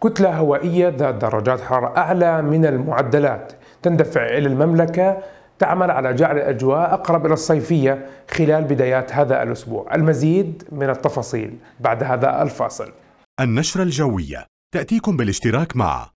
كتلة هوائية ذات درجات حرارة أعلى من المعدلات تندفع إلى المملكة تعمل على جعل الأجواء أقرب إلى الصيفية خلال بدايات هذا الأسبوع المزيد من التفاصيل بعد هذا الفاصل النشرة الجوية تأتيكم بالاشتراك مع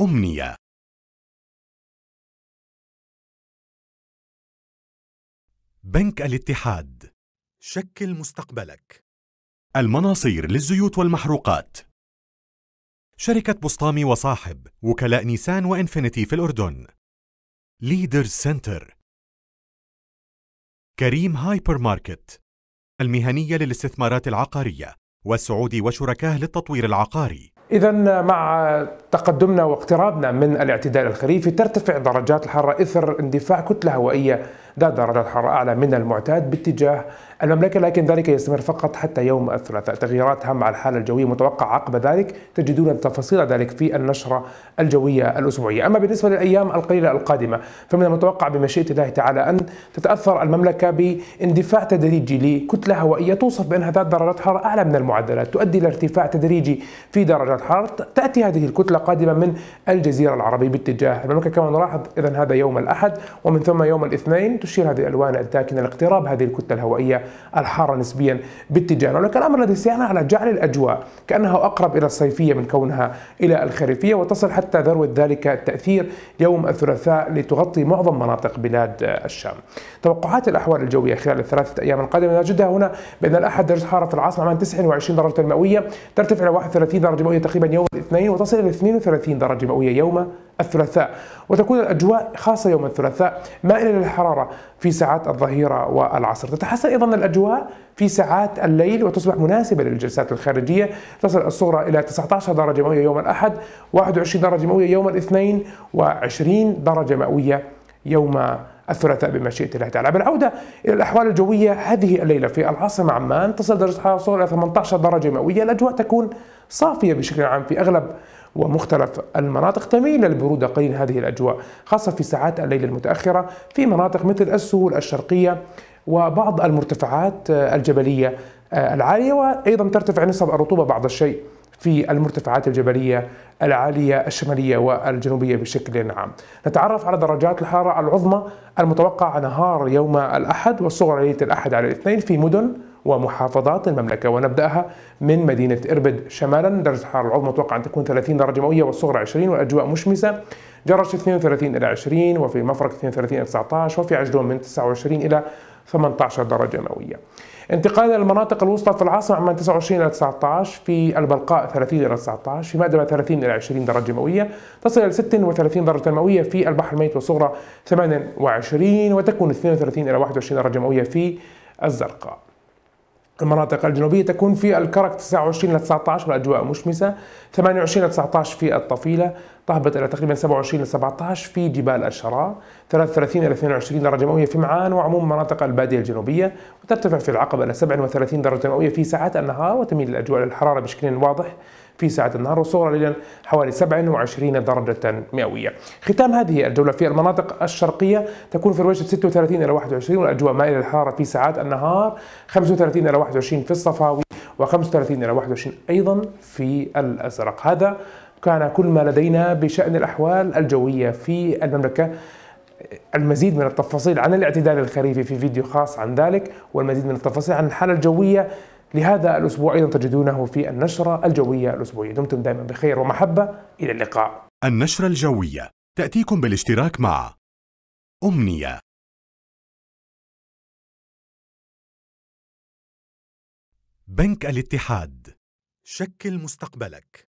أمنية بنك الاتحاد شكل مستقبلك المناصير للزيوت والمحروقات شركة بسطامي وصاحب وكلاء نيسان وإنفينيتي في الأردن ليدر سنتر كريم هايبر ماركت المهنية للاستثمارات العقارية والسعودي وشركاه للتطوير العقاري إذا مع تقدمنا واقترابنا من الاعتدال الخريفي ترتفع درجات الحرارة إثر اندفاع كتلة هوائية ذات درجات حرارة أعلى من المعتاد باتجاه المملكة لكن ذلك يستمر فقط حتى يوم الثلاثاء تغييرات هامة على الحالة الجوية متوقعة عقب ذلك تجدون تفاصيل ذلك في النشرة الجوية الأسبوعية أما بالنسبة للأيام القليلة القادمة فمن المتوقع بمشيئة الله تعالى أن تتأثر المملكة باندفاع تدريجي لكتلة هوائية توصف بأنها ذات درجات حرارة أعلى من المعدلات تؤدي إلى ارتفاع تدريجي في درجات حرارة تأتي هذه الكتلة قادمة من الجزيرة العربية باتجاه المملكة كما نلاحظ إذا هذا يوم الأحد ومن ثم يوم الاثنين تشير هذه الألوان الداكنة لاقتراب هذه الكتلة الهوائية الحارة نسبيا باتجاهنا ولكن الأمر الذي سيعنى على جعل الأجواء كأنها أقرب إلى الصيفية من كونها إلى الخريفية وتصل حتى ذروة ذلك التأثير يوم الثلاثاء لتغطي معظم مناطق بلاد الشام توقعات الأحوال الجوية خلال الثلاثة أيام القادمة نجدها هنا بأن الأحد درجة حرارة في العاصمة عمان 29 درجة مئوية ترتفع إلى 31 درجة مئوية تقريبا يوم الاثنين وتصل إلى 32 درجة مئوية يوم الثلاثاء وتكون الأجواء خاصة يوم الثلاثاء مائلة للحرارة في ساعات الظهيرة والعصر تتحسن أيضا الأجواء في ساعات الليل وتصبح مناسبة للجلسات الخارجية تصل الصورة إلى 19 درجة مئوية يوم الأحد 21 درجة مئوية يوم الاثنين و20 درجة مئوية يوم الثلاثاء بمشيئة الله تعالى بالعودة إلى الأحوال الجوية هذه الليلة في العاصمة عمان تصل درجة الحرارة إلى 18 درجة مئوية الأجواء تكون صافية بشكل عام في أغلب ومختلف المناطق تميل للبرودة قليل هذه الأجواء خاصة في ساعات الليل المتأخرة في مناطق مثل السهول الشرقية وبعض المرتفعات الجبلية العالية وأيضا ترتفع نسب الرطوبة بعض الشيء في المرتفعات الجبلية العالية الشمالية والجنوبية بشكل عام نتعرف على درجات الحرارة العظمى المتوقعة نهار يوم الأحد والصغرى ليلة الأحد على الاثنين في مدن ومحافظات المملكة ونبدأها من مدينة إربد شمالا درجة الحرارة العظمى متوقع أن تكون 30 درجة مئوية والصغرى 20 والأجواء مشمسة جرش 32 إلى 20 وفي مفرق 32 إلى 19 وفي عجلون من 29 إلى 18 درجة مئوية انتقال للمناطق الوسطى في العاصمة من 29 إلى 19 في البلقاء 30 إلى 19 في مأدبة 30 إلى 20 درجة مئوية تصل إلى 36 درجة مئوية في البحر الميت والصغرى 28 وتكون 32 إلى 21 درجة مئوية في الزرقاء المناطق الجنوبية تكون في الكرك 29 إلى 19 والأجواء مشمسة 28 إلى 19 في الطفيلة تهبط إلى تقريبا 27 ل 17 في جبال الشراء 33 إلى 22 درجة مئوية في معان وعموم مناطق البادية الجنوبية وترتفع في العقبة إلى 37 درجة مئوية في ساعات النهار وتميل الأجواء للحرارة بشكل واضح في ساعة النهار وصورة ليلا حوالي 27 درجة مئوية. ختام هذه الجولة في المناطق الشرقية تكون في الوجه 36 إلى 21 والأجواء مائلة للحرارة في ساعات النهار 35 إلى 21 في الصفاوي و35 إلى 21 أيضا في الأزرق. هذا كان كل ما لدينا بشأن الأحوال الجوية في المملكة المزيد من التفاصيل عن الاعتدال الخريفي في فيديو خاص عن ذلك والمزيد من التفاصيل عن الحالة الجوية لهذا الأسبوع أيضا تجدونه في النشرة الجوية الأسبوعية دمتم دائما بخير ومحبة إلى اللقاء النشرة الجوية تأتيكم بالاشتراك مع أمنية بنك الاتحاد شكل مستقبلك